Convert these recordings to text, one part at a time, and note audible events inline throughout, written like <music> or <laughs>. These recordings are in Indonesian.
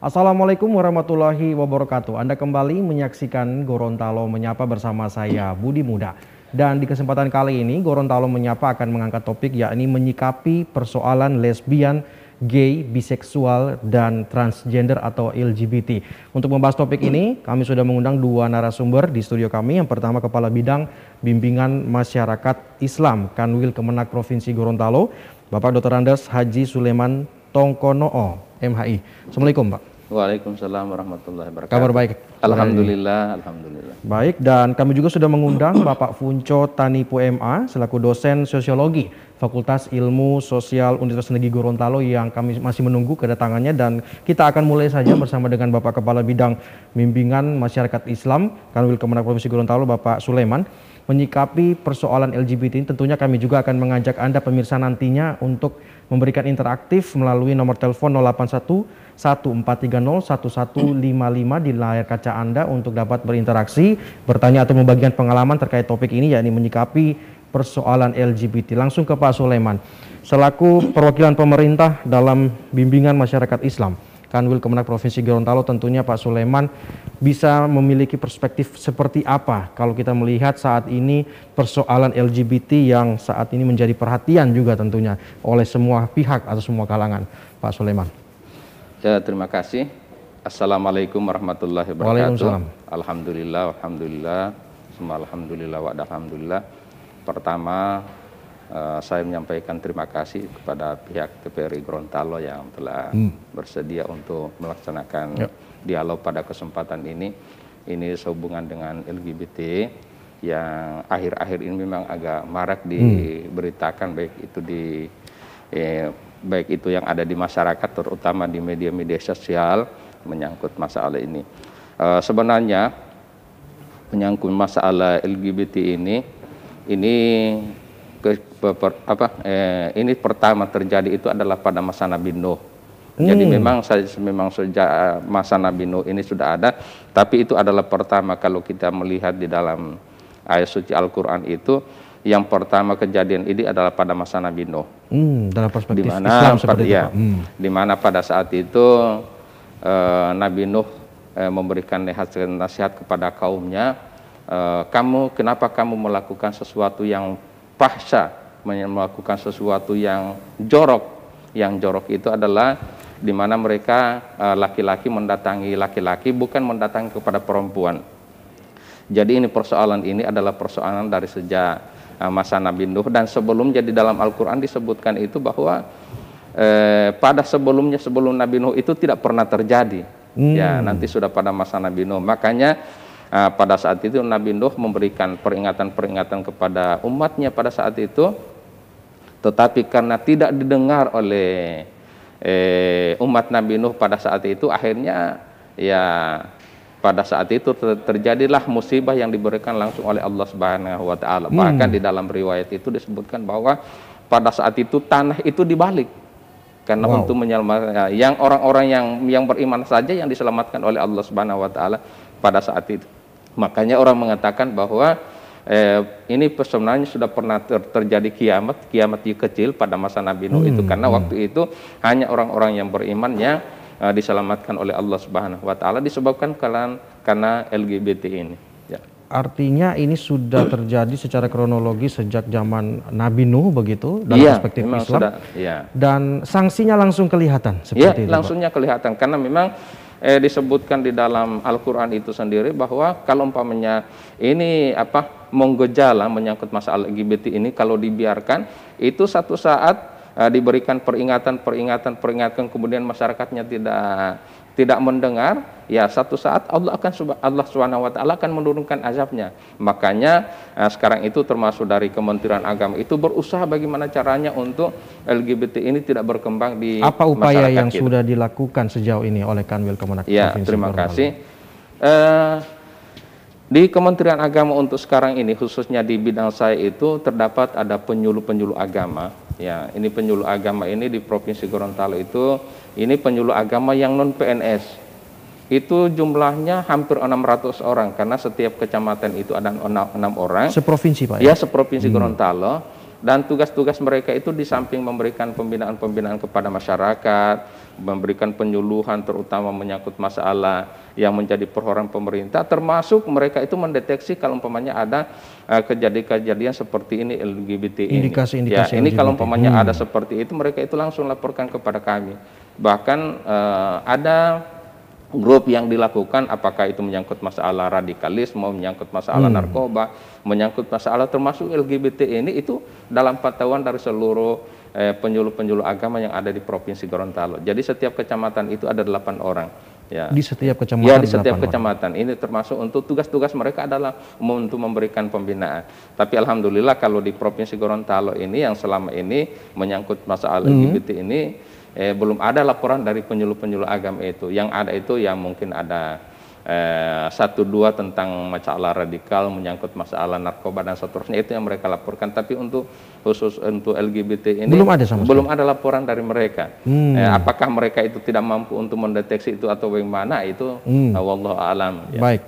Assalamualaikum warahmatullahi wabarakatuh. Anda kembali menyaksikan Gorontalo menyapa bersama saya Budi Muda. Dan di kesempatan kali ini Gorontalo menyapa akan mengangkat topik yakni menyikapi persoalan lesbian gay, biseksual, dan transgender atau LGBT. Untuk membahas topik ini, kami sudah mengundang dua narasumber di studio kami. Yang pertama Kepala Bidang Bimbingan Masyarakat Islam Kanwil Kemenak Provinsi Gorontalo, Bapak Dr. Andes Haji Suleman Tongkonoo, MHI. Assalamualaikum Pak. Waalaikumsalam warahmatullahi wabarakatuh. Kabar baik. Alhamdulillah, alhamdulillah. Baik, dan kami juga sudah mengundang Bapak Funco Tanipu MA selaku dosen sosiologi Fakultas Ilmu Sosial Universitas Negeri Gorontalo yang kami masih menunggu kedatangannya dan kita akan mulai saja bersama dengan Bapak Kepala Bidang Bimbingan Masyarakat Islam Kanwil Kemenang Provinsi Gorontalo Bapak Suleman menyikapi persoalan LGBT ini tentunya kami juga akan mengajak Anda pemirsa nantinya untuk memberikan interaktif melalui nomor telepon 081 1430 1155 di layar kaca Anda untuk dapat berinteraksi, bertanya atau membagikan pengalaman terkait topik ini yakni menyikapi persoalan LGBT. Langsung ke Pak Sulaiman. Selaku perwakilan pemerintah dalam bimbingan masyarakat Islam, Kanwil Kemenak Provinsi Gorontalo tentunya Pak Sulaiman bisa memiliki perspektif seperti apa kalau kita melihat saat ini persoalan LGBT yang saat ini menjadi perhatian juga tentunya oleh semua pihak atau semua kalangan Pak Sulaiman. Ya, terima kasih. Assalamualaikum warahmatullahi wabarakatuh. Alhamdulillah, alhamdulillah. Semua alhamdulillah wa alhamdulillah. Pertama eh, saya menyampaikan terima kasih kepada pihak TPRI Gorontalo yang telah hmm. bersedia untuk melaksanakan yep. Ya. dialog pada kesempatan ini. Ini sehubungan dengan LGBT yang akhir-akhir ini memang agak marak hmm. diberitakan hmm. baik itu di eh, baik itu yang ada di masyarakat terutama di media-media sosial menyangkut masalah ini. E, sebenarnya menyangkut masalah LGBT ini ini ke, per, apa eh, ini pertama terjadi itu adalah pada masa Nabi Nuh. Hmm. Jadi memang saya memang sejak eh, masa Nabi Nuh ini sudah ada, tapi itu adalah pertama kalau kita melihat di dalam ayat suci Al-Qur'an itu yang pertama kejadian ini adalah pada masa Nabi Nuh. Hmm, dalam perspektif dimana, Islam seperti ya, Hmm. Di mana pada saat itu eh, Nabi Nuh eh, memberikan nasihat kepada kaumnya, eh, kamu kenapa kamu melakukan sesuatu yang paksa, melakukan sesuatu yang jorok. Yang jorok itu adalah di mana mereka eh, laki-laki eh, mendatangi laki-laki bukan mendatangi kepada perempuan. Jadi ini persoalan ini adalah persoalan dari sejak Eh, masa Nabi Nuh dan sebelum jadi dalam Al-Qur'an disebutkan itu bahwa eh, pada sebelumnya sebelum Nabi Nuh itu tidak pernah terjadi. Hmm. Ya, nanti sudah pada masa Nabi Nuh. Makanya eh, pada saat itu Nabi Nuh memberikan peringatan-peringatan kepada umatnya pada saat itu tetapi karena tidak didengar oleh eh, umat Nabi Nuh pada saat itu akhirnya ya pada saat itu ter terjadilah musibah yang diberikan langsung oleh Allah Subhanahu wa taala. Hmm. Bahkan di dalam riwayat itu disebutkan bahwa pada saat itu tanah itu dibalik karena wow. untuk menyelamatkan ya, yang orang-orang yang yang beriman saja yang diselamatkan oleh Allah Subhanahu wa taala pada saat itu. Makanya orang mengatakan bahwa eh, ini sebenarnya sudah pernah ter terjadi kiamat, kiamat yang kecil pada masa Nabi Nuh hmm. itu karena waktu itu hanya orang-orang yang beriman yang uh, diselamatkan oleh Allah Subhanahu wa taala disebabkan karena karena LGBT ini. Ya. Artinya ini sudah terjadi secara kronologi sejak zaman Nabi Nuh begitu dalam ya, perspektif Islam. Sudah, ya. Dan sanksinya langsung kelihatan iya, seperti ya, itu. langsungnya Pak. kelihatan karena memang eh, disebutkan di dalam Al-Quran itu sendiri bahwa kalau umpamanya ini apa menggejala menyangkut masalah LGBT ini kalau dibiarkan itu satu saat Eh, diberikan peringatan, peringatan, peringatan, kemudian masyarakatnya tidak tidak mendengar, ya satu saat Allah akan Allah Subhanahu wa taala akan menurunkan azabnya. Makanya eh, sekarang itu termasuk dari Kementerian Agama itu berusaha bagaimana caranya untuk LGBT ini tidak berkembang di Apa upaya yang kita. sudah dilakukan sejauh ini oleh Kanwil Kemenag Ya, Provinsi terima Borneo. kasih. Eh, di Kementerian Agama untuk sekarang ini khususnya di bidang saya itu terdapat ada penyuluh-penyuluh agama Ya, ini penyuluh agama ini di Provinsi Gorontalo itu ini penyuluh agama yang non PNS. Itu jumlahnya hampir 600 orang karena setiap kecamatan itu ada enam orang. Seprovinsi, Pak. Ya, ya seprovinsi hmm. Gorontalo dan tugas-tugas mereka itu di samping memberikan pembinaan-pembinaan kepada masyarakat, memberikan penyuluhan terutama menyangkut masalah yang menjadi perorangan pemerintah termasuk mereka itu mendeteksi kalau umpamanya ada eh, kejadian-kejadian seperti ini LGBT ini. Indikasi, indikasi ya, ini LGBT. kalau umpamanya hmm. ada seperti itu mereka itu langsung laporkan kepada kami. Bahkan uh, ada grup yang dilakukan apakah itu menyangkut masalah radikalisme, menyangkut masalah hmm. narkoba, menyangkut masalah termasuk LGBT ini itu dalam pantauan dari seluruh Eh, penyuluh-penyuluh agama yang ada di Provinsi Gorontalo. Jadi setiap kecamatan itu ada delapan orang. Ya. Di setiap kecamatan. Ya, di setiap kecamatan. Orang. Ini termasuk untuk tugas-tugas mereka adalah untuk memberikan pembinaan. Tapi alhamdulillah kalau di Provinsi Gorontalo ini yang selama ini menyangkut masalah hmm. LGBT ini eh, belum ada laporan dari penyuluh-penyuluh agama itu. Yang ada itu yang mungkin ada eh, satu dua tentang masalah radikal menyangkut masalah narkoba dan seterusnya itu yang mereka laporkan tapi untuk khusus untuk LGBT ini belum ada sama belum ada laporan dari mereka hmm. eh, apakah mereka itu tidak mampu untuk mendeteksi itu atau bagaimana itu hmm. Eh, alam ya. baik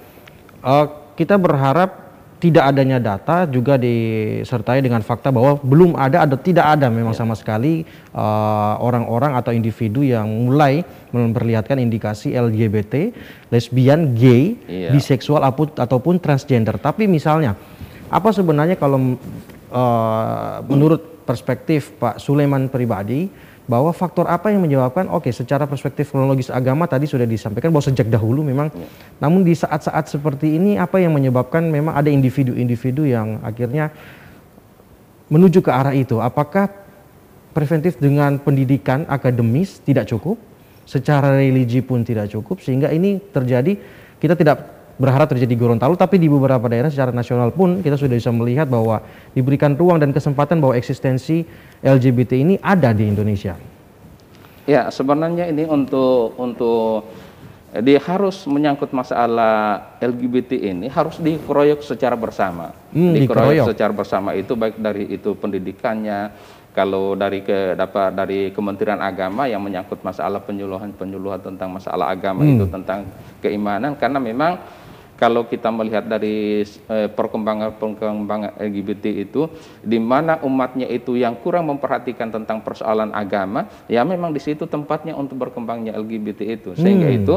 uh, kita berharap tidak adanya data juga disertai dengan fakta bahwa belum ada atau tidak ada memang yeah. sama sekali eh, orang-orang uh, atau individu yang mulai memperlihatkan indikasi LGBT, lesbian, gay, yeah. biseksual ataupun transgender. Tapi misalnya apa sebenarnya kalau uh, menurut perspektif Pak Sulaiman pribadi bahwa faktor apa yang menyebabkan oke okay, secara perspektif kronologis agama tadi sudah disampaikan bahwa sejak dahulu memang ya. namun di saat-saat seperti ini apa yang menyebabkan memang ada individu-individu yang akhirnya menuju ke arah itu apakah preventif dengan pendidikan akademis tidak cukup secara religi pun tidak cukup sehingga ini terjadi kita tidak berharap terjadi Gorontalo, tapi di beberapa daerah secara nasional pun kita sudah bisa melihat bahwa diberikan ruang dan kesempatan bahwa eksistensi LGBT ini ada di Indonesia. Ya, sebenarnya ini untuk untuk eh, dia harus menyangkut masalah LGBT ini harus dikeroyok secara bersama. Hmm, dikeroyok, dikeroyok secara bersama itu baik dari itu pendidikannya, kalau dari ke dapat dari Kementerian Agama yang menyangkut masalah penyuluhan penyuluhan tentang masalah agama hmm. itu tentang keimanan karena memang kalau kita melihat dari eh, perkembangan perkembangan LGBT itu di mana umatnya itu yang kurang memperhatikan tentang persoalan agama ya memang di situ tempatnya untuk berkembangnya LGBT itu sehingga hmm. itu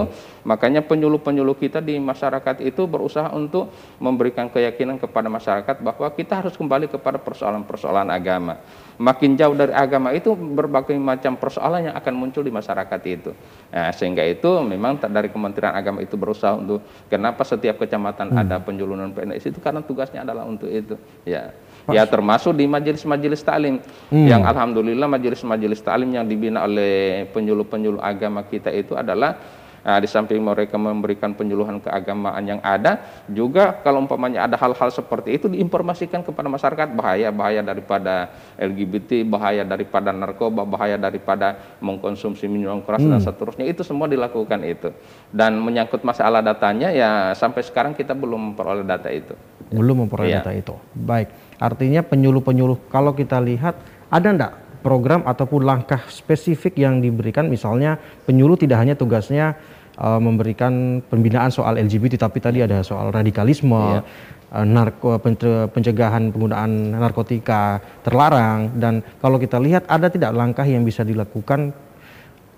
makanya penyuluh-penyuluh kita di masyarakat itu berusaha untuk memberikan keyakinan kepada masyarakat bahwa kita harus kembali kepada persoalan-persoalan agama makin jauh dari agama itu berbagai macam persoalan yang akan muncul di masyarakat itu nah, sehingga itu memang dari Kementerian Agama itu berusaha untuk kenapa setiap setiap kecamatan hmm. ada penjulunan PNS itu karena tugasnya adalah untuk itu. Ya. Ya termasuk di majelis-majelis taklim hmm. yang alhamdulillah majelis-majelis taklim yang dibina oleh penyuluh-penyuluh agama kita itu adalah Nah, di samping mereka memberikan penyuluhan keagamaan yang ada, juga kalau umpamanya ada hal-hal seperti itu diinformasikan kepada masyarakat bahaya-bahaya daripada LGBT, bahaya daripada narkoba, bahaya daripada mengkonsumsi minuman keras hmm. dan seterusnya. Itu semua dilakukan itu. Dan menyangkut masalah datanya ya sampai sekarang kita belum memperoleh data itu. Belum memperoleh ya. data itu. Baik. Artinya penyuluh-penyuluh kalau kita lihat ada enggak program ataupun langkah spesifik yang diberikan misalnya penyuluh tidak hanya tugasnya uh, memberikan pembinaan soal LGBT tapi tadi ada soal radikalisme iya. uh, narko pencegahan penggunaan narkotika terlarang dan kalau kita lihat ada tidak langkah yang bisa dilakukan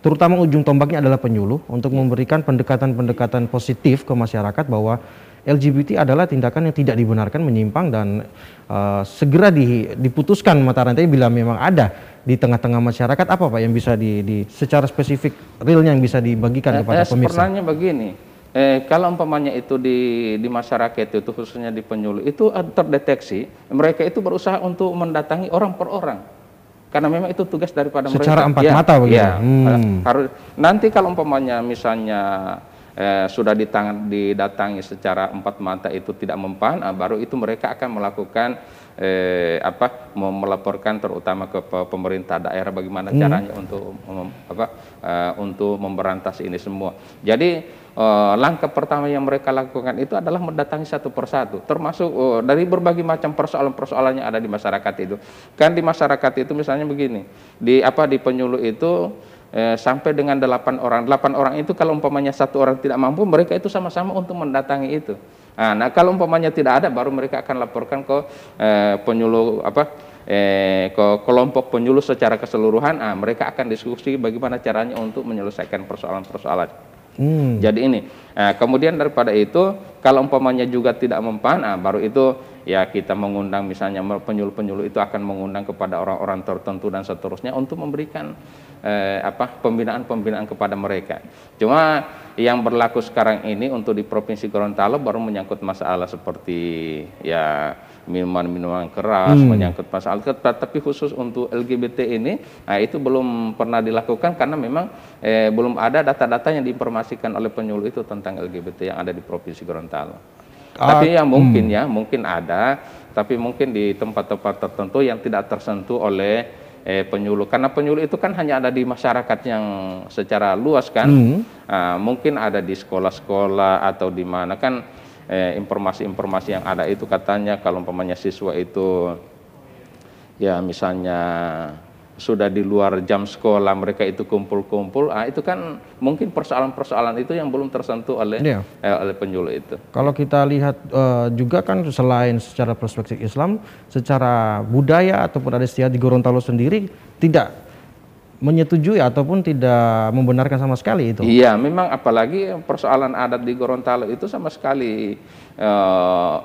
terutama ujung tombaknya adalah penyuluh untuk memberikan pendekatan-pendekatan positif ke masyarakat bahwa LGBT adalah tindakan yang tidak dibenarkan menyimpang dan uh, segera di, diputuskan mata rantai bila memang ada di tengah-tengah masyarakat apa Pak yang bisa di, di secara spesifik realnya yang bisa dibagikan eh, kepada eh, pemirsa? Sebenarnya begini, eh, kalau umpamanya itu di, di masyarakat itu khususnya di penyuluh itu terdeteksi mereka itu berusaha untuk mendatangi orang per orang karena memang itu tugas daripada secara mereka. Secara empat ya, mata begitu. Ya, hmm. harus nanti kalau umpamanya misalnya eh, sudah ditang, didatangi secara empat mata itu tidak mempan, eh, baru itu mereka akan melakukan eh, apa melaporkan terutama ke pemerintah daerah bagaimana hmm. caranya untuk um, apa uh, untuk memberantas ini semua. Jadi uh, langkah pertama yang mereka lakukan itu adalah mendatangi satu persatu, termasuk uh, dari berbagai macam persoalan persoalannya ada di masyarakat itu. Kan di masyarakat itu misalnya begini, di apa di penyuluh itu eh, sampai dengan delapan orang. Delapan orang itu kalau umpamanya satu orang tidak mampu, mereka itu sama-sama untuk mendatangi itu. Nah, nah kalau umpamanya tidak ada, baru mereka akan laporkan ke eh, penyuluh apa eh, ke kelompok penyuluh secara keseluruhan. Nah, mereka akan diskusi bagaimana caranya untuk menyelesaikan persoalan-persoalan. Hmm. Jadi ini. Nah, kemudian daripada itu, kalau umpamanya juga tidak mempan, nah, baru itu ya kita mengundang misalnya penyuluh-penyuluh itu akan mengundang kepada orang-orang tertentu dan seterusnya untuk memberikan eh, apa pembinaan-pembinaan kepada mereka. Cuma yang berlaku sekarang ini untuk di Provinsi Gorontalo baru menyangkut masalah seperti ya minuman-minuman keras, hmm. menyangkut masalah tapi khusus untuk LGBT ini nah itu belum pernah dilakukan karena memang eh, belum ada data-data yang diinformasikan oleh penyuluh itu tentang LGBT yang ada di Provinsi Gorontalo. Tapi yang hmm. mungkin hmm. ya, mungkin ada, tapi mungkin di tempat-tempat tertentu yang tidak tersentuh oleh eh, penyuluh. Karena penyuluh itu kan hanya ada di masyarakat yang secara luas kan, hmm. nah, mungkin ada di sekolah-sekolah atau di mana kan eh, informasi-informasi eh, yang ada itu katanya kalau umpamanya siswa itu ya misalnya sudah di luar jam sekolah mereka itu kumpul-kumpul ah itu kan mungkin persoalan-persoalan itu yang belum tersentuh oleh yeah. eh, oleh penyuluh itu. Kalau kita lihat uh, juga kan selain secara perspektif Islam, secara budaya ataupun ada istiadat di Gorontalo sendiri tidak menyetujui ataupun tidak membenarkan sama sekali itu. Iya, memang apalagi persoalan adat di Gorontalo itu sama sekali e,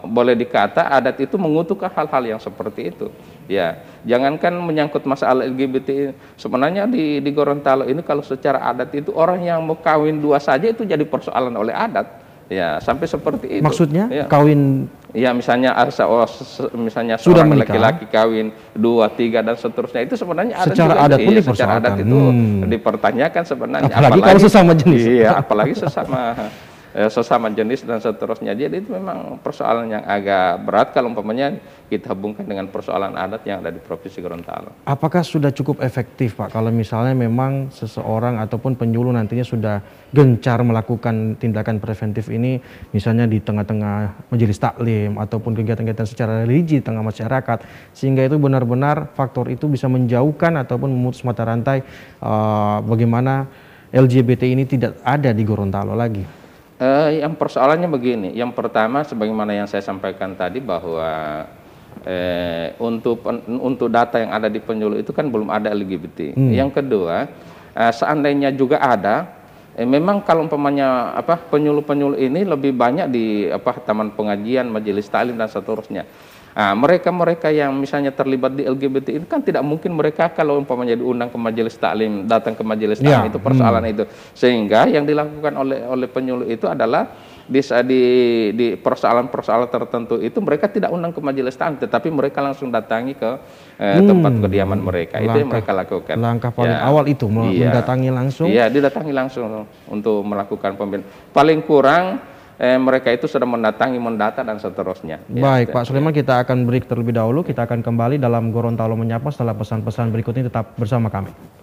boleh dikata adat itu mengutuk hal-hal yang seperti itu. Ya, jangankan menyangkut masalah LGBT, sebenarnya di di Gorontalo ini kalau secara adat itu orang yang mau kawin dua saja itu jadi persoalan oleh adat Ya, sampai seperti itu. Maksudnya ya. kawin Ya misalnya arsa oh, misalnya sudah laki-laki kawin dua tiga dan seterusnya itu sebenarnya ada secara juga, adat iya, pun secara adat itu hmm. dipertanyakan sebenarnya apalagi, apalagi kalau sesama jenis. Iya, apalagi sesama <laughs> Eh, sesama jenis dan seterusnya. Jadi itu memang persoalan yang agak berat kalau umpamanya kita hubungkan dengan persoalan adat yang ada di Provinsi Gorontalo. Apakah sudah cukup efektif Pak kalau misalnya memang seseorang ataupun penyuluh nantinya sudah gencar melakukan tindakan preventif ini misalnya di tengah-tengah majelis taklim ataupun kegiatan-kegiatan secara religi di tengah masyarakat sehingga itu benar-benar faktor itu bisa menjauhkan ataupun memutus mata rantai uh, bagaimana LGBT ini tidak ada di Gorontalo lagi. Eh, yang persoalannya begini, yang pertama sebagaimana yang saya sampaikan tadi bahwa eh, untuk untuk data yang ada di penyuluh itu kan belum ada LGBT. Hmm. Yang kedua, eh, seandainya juga ada, eh, memang kalau umpamanya apa penyuluh-penyuluh ini lebih banyak di apa taman pengajian, majelis taklim dan seterusnya. Nah, mereka-mereka yang misalnya terlibat di LGBT ini kan tidak mungkin mereka kalau umpamanya diundang ke majelis taklim, datang ke majelis ya, taklim ya. itu persoalan hmm. itu. Sehingga yang dilakukan oleh oleh penyuluh itu adalah di persoalan-persoalan tertentu itu mereka tidak undang ke majelis taklim tetapi mereka langsung datangi ke eh, hmm. tempat kediaman mereka langkah, itu yang mereka lakukan langkah paling ya. awal itu iya. mendatangi iya. langsung iya didatangi langsung untuk melakukan pembinaan paling kurang eh, mereka itu sudah mendatangi, mendata dan seterusnya. Ya, Baik, ya, Pak Sulaiman kita akan break terlebih dahulu. Kita akan kembali dalam Gorontalo menyapa setelah pesan-pesan berikut ini tetap bersama kami.